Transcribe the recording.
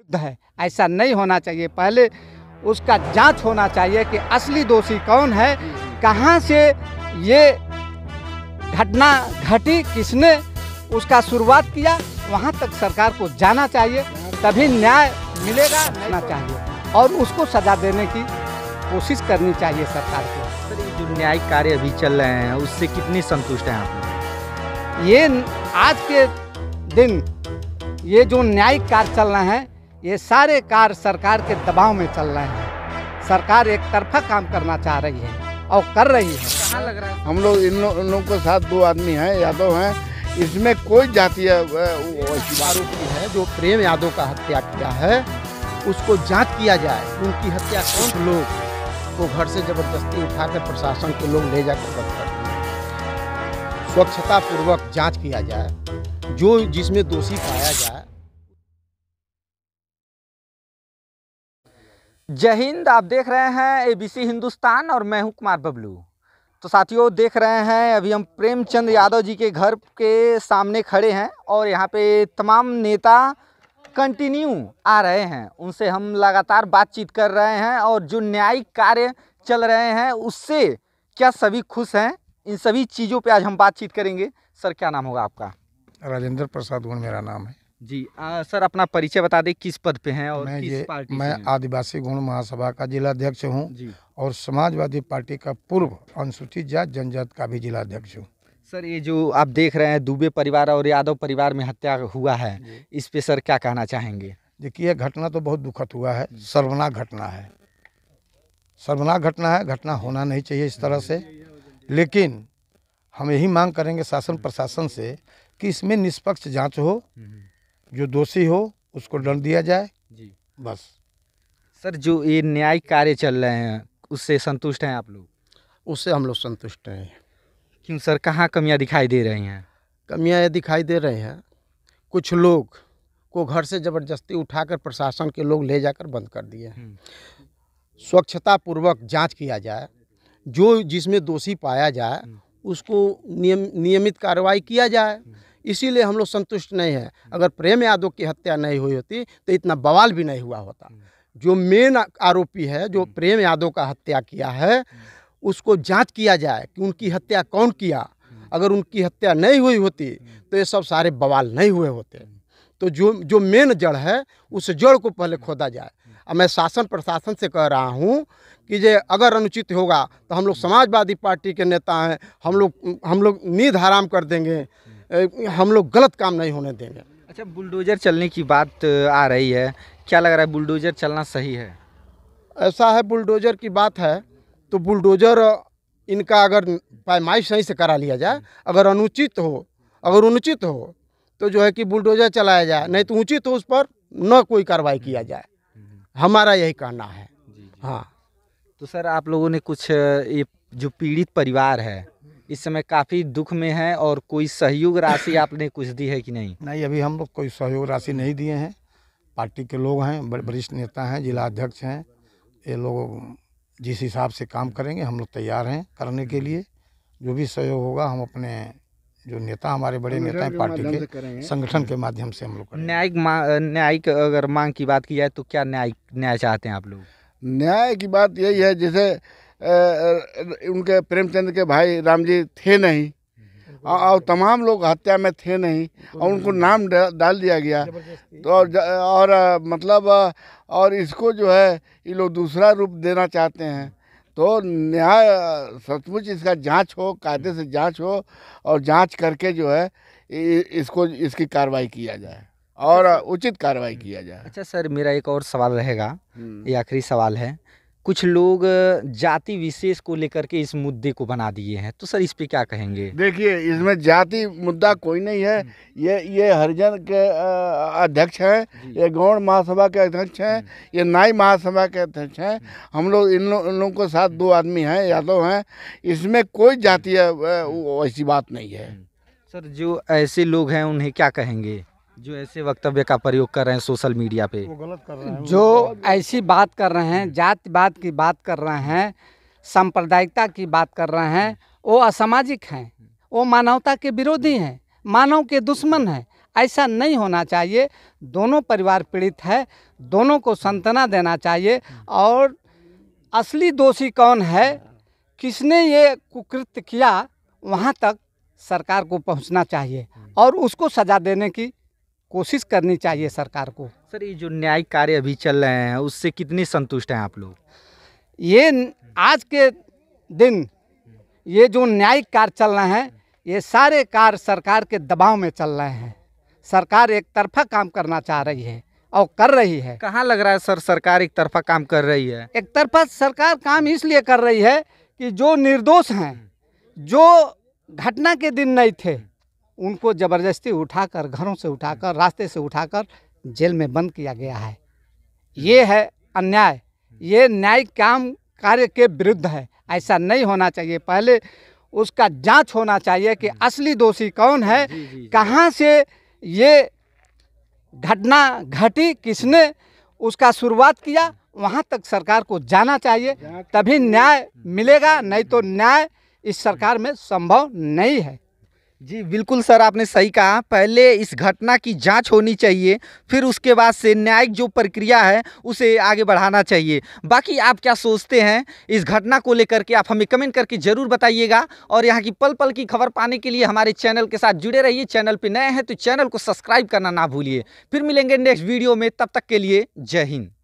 विरुद्ध है ऐसा नहीं होना चाहिए पहले उसका जांच होना चाहिए कि असली दोषी कौन है कहाँ से ये घटना घटी किसने उसका शुरुआत किया वहाँ तक सरकार को जाना चाहिए तभी न्याय मिलेगा होना चाहिए और उसको सजा देने की कोशिश करनी चाहिए सरकार को जो न्यायिक कार्य अभी चल रहे हैं उससे कितनी संतुष्ट हैं आप ये आज के दिन ये जो न्यायिक कार्य चल रहे हैं ये सारे कार्य सरकार के दबाव में चल रहे हैं सरकार एक तरफा काम करना चाह रही है और कर रही है कहाँ लग रहा है हम लोग इन लोगों लो के साथ दो आदमी हैं यादव हैं इसमें कोई जातीय आरोपी है जो प्रेम यादव का हत्या किया है उसको जांच किया जाए उनकी हत्या कौन लोग को तो घर से जबरदस्ती उठाकर प्रशासन के लोग ले जाकर बंद कर स्वच्छता पूर्वक जांच किया जाए जो जिसमें दोषी पाया जाए जय हिंद आप देख रहे हैं एबीसी हिंदुस्तान और मैं हूं कुमार बबलू तो साथियों देख रहे हैं अभी हम प्रेमचंद यादव जी के घर के सामने खड़े हैं और यहां पे तमाम नेता कंटिन्यू आ रहे हैं उनसे हम लगातार बातचीत कर रहे हैं और जो न्यायिक कार्य चल रहे हैं उससे क्या सभी खुश हैं इन सभी चीज़ों पर आज हम बातचीत करेंगे सर क्या नाम होगा आपका राजेंद्र प्रसाद गुण मेरा नाम है जी आ, सर अपना परिचय बता दें किस पद पे हैं और मैं किस पार्टी मैं आदिवासी गुण महासभा का जिला अध्यक्ष हूँ और समाजवादी पार्टी का पूर्व अनुसूचित जात जनजात का भी जिलाध्यक्ष हूँ सर ये जो आप देख रहे हैं दुबे परिवार और यादव परिवार में हत्या हुआ है इस पे सर क्या कहना चाहेंगे देखिए घटना तो बहुत दुखद हुआ है सर्वनाक घटना है सर्वनाक घटना है घटना होना नहीं चाहिए इस तरह से लेकिन हम यही मांग करेंगे शासन प्रशासन से कि इसमें निष्पक्ष जांच हो हम्म। जो दोषी हो उसको दंड दिया जाए जी बस सर जो ये न्यायिक कार्य चल रहे हैं उससे संतुष्ट हैं आप लोग उससे हम लोग संतुष्ट हैं क्यों सर कहाँ कमियाँ दिखाई दे रही हैं कमियाँ दिखाई दे रहे हैं कुछ लोग को घर से ज़बरदस्ती उठाकर प्रशासन के लोग ले जाकर बंद कर दिए हम्म। स्वच्छता पूर्वक जांच किया जाए जो जिसमें दोषी पाया जाए हम्म। उसको नियम नियमित कार्रवाई किया जाए हम्म। इसीलिए हम लोग संतुष्ट नहीं है अगर प्रेम यादव की हत्या नहीं हुई होती तो इतना बवाल भी नहीं हुआ होता हम्म। जो मेन आरोपी है जो हम्म। प्रेम यादव का हत्या किया है हम्म। उसको जांच किया जाए कि उनकी हत्या कौन किया अगर उनकी हत्या नहीं हुई होती तो ये सब सारे बवाल नहीं हुए होते तो जो जो मेन जड़ है उस जड़ को पहले खोदा जाए अब मैं शासन प्रशासन से कह रहा हूँ कि जे अगर अनुचित होगा तो हम लोग समाजवादी पार्टी के नेता हैं हम लोग हम लोग नींद हराम कर देंगे हम लोग गलत काम नहीं होने देंगे अच्छा बुलडोज़र चलने की बात आ रही है क्या लग रहा है बुलडोज़र चलना सही है ऐसा है बुलडोज़र की बात है तो बुलडोज़र इनका अगर पैमाइश सही से करा लिया जाए अगर अनुचित हो अगर अनुचित हो तो जो है कि बुलडोज़र चलाया जाए नहीं तो उचित हो उस पर न कोई कार्रवाई किया जाए हमारा यही कहना है हाँ तो सर आप लोगों ने कुछ ये जो पीड़ित परिवार है इस समय काफ़ी दुख में हैं और कोई सहयोग राशि आपने कुछ दी है कि नहीं नहीं अभी हम लोग कोई सहयोग राशि नहीं दिए हैं पार्टी के लोग हैं वरिष्ठ नेता हैं जिला अध्यक्ष हैं ये लोग जिस हिसाब से काम करेंगे हम लोग तैयार हैं करने के लिए जो भी सहयोग होगा हम अपने जो नेता हमारे बड़े नेता हैं पार्टी के संगठन के माध्यम से हम लोग न्यायिक न्यायिक अगर मांग की बात की जाए तो क्या न्याय न्याय चाहते हैं आप लोग न्याय की बात यही है जैसे उनके प्रेमचंद के भाई रामजी थे नहीं और तमाम लोग हत्या में थे नहीं और उनको नाम डाल दिया गया तो और, और मतलब और इसको जो है ये लोग दूसरा रूप देना चाहते हैं तो न्याय सचमुच इसका जांच हो कायदे से जांच हो और जांच करके जो है इसको इसकी कार्रवाई किया जाए और अच्छा, उचित कार्रवाई किया जाए अच्छा सर मेरा एक और सवाल रहेगा हम्म। ये आखिरी सवाल है कुछ लोग जाति विशेष को लेकर के इस मुद्दे को बना दिए हैं तो सर इस पे क्या कहेंगे देखिए इसमें जाति मुद्दा कोई नहीं है हम्म। ये ये हरिजन के अध्यक्ष हैं ये गौड़ महासभा के अध्यक्ष हैं हम्म। ये नाई महासभा के अध्यक्ष हैं हम्म। हम लोग इन लोगों लो के साथ दो आदमी हैं यादव हैं इसमें कोई जाति ऐसी बात नहीं है सर जो ऐसे लोग हैं उन्हें क्या कहेंगे जो ऐसे वक्तव्य का प्रयोग कर रहे हैं सोशल मीडिया पे वो गलत कर रहे हैं जो ऐसी बात कर रहे हैं जातिवाद की बात कर रहे हैं सांप्रदायिकता की बात कर रहे हैं वो असामाजिक हैं वो मानवता के विरोधी हैं मानव के दुश्मन हैं ऐसा नहीं होना चाहिए दोनों परिवार पीड़ित है दोनों को संतना देना चाहिए और असली दोषी कौन है किसने ये कुकृत्य किया वहाँ तक सरकार को पहुँचना चाहिए और उसको सज़ा देने की कोशिश करनी चाहिए सरकार को सर ये जो न्यायिक कार्य अभी चल रहे हैं उससे कितने संतुष्ट हैं आप लोग ये आज के दिन ये जो न्यायिक कार्य चल रहे हैं ये सारे कार्य सरकार के दबाव में चल रहे हैं सरकार एक तरफा काम करना चाह रही है और कर रही है कहाँ लग रहा है सर सरकार एक तरफा काम कर रही है एक तरफा सरकार काम इसलिए कर रही है कि जो निर्दोष हैं जो घटना के दिन नहीं थे उनको ज़बरदस्ती उठाकर घरों से उठाकर रास्ते से उठाकर जेल में बंद किया गया है ये है अन्याय ये न्याय काम कार्य के विरुद्ध है ऐसा नहीं होना चाहिए पहले उसका जांच होना चाहिए कि हम्म। असली दोषी कौन है कहाँ से ये घटना घटी किसने उसका शुरुआत किया वहाँ तक सरकार को जाना चाहिए तभी न्याय हम्म। मिलेगा नहीं तो न्याय इस सरकार में संभव नहीं है जी बिल्कुल सर आपने सही कहा पहले इस घटना की जांच होनी चाहिए फिर उसके बाद से न्यायिक जो प्रक्रिया है उसे आगे बढ़ाना चाहिए बाकी आप क्या सोचते हैं इस घटना को लेकर के आप हमें कमेंट करके ज़रूर बताइएगा और यहाँ की पल पल की खबर पाने के लिए हमारे चैनल के साथ जुड़े रहिए चैनल पर नए हैं तो चैनल को सब्सक्राइब करना ना भूलिए फिर मिलेंगे नेक्स्ट वीडियो में तब तक के लिए जय हिंद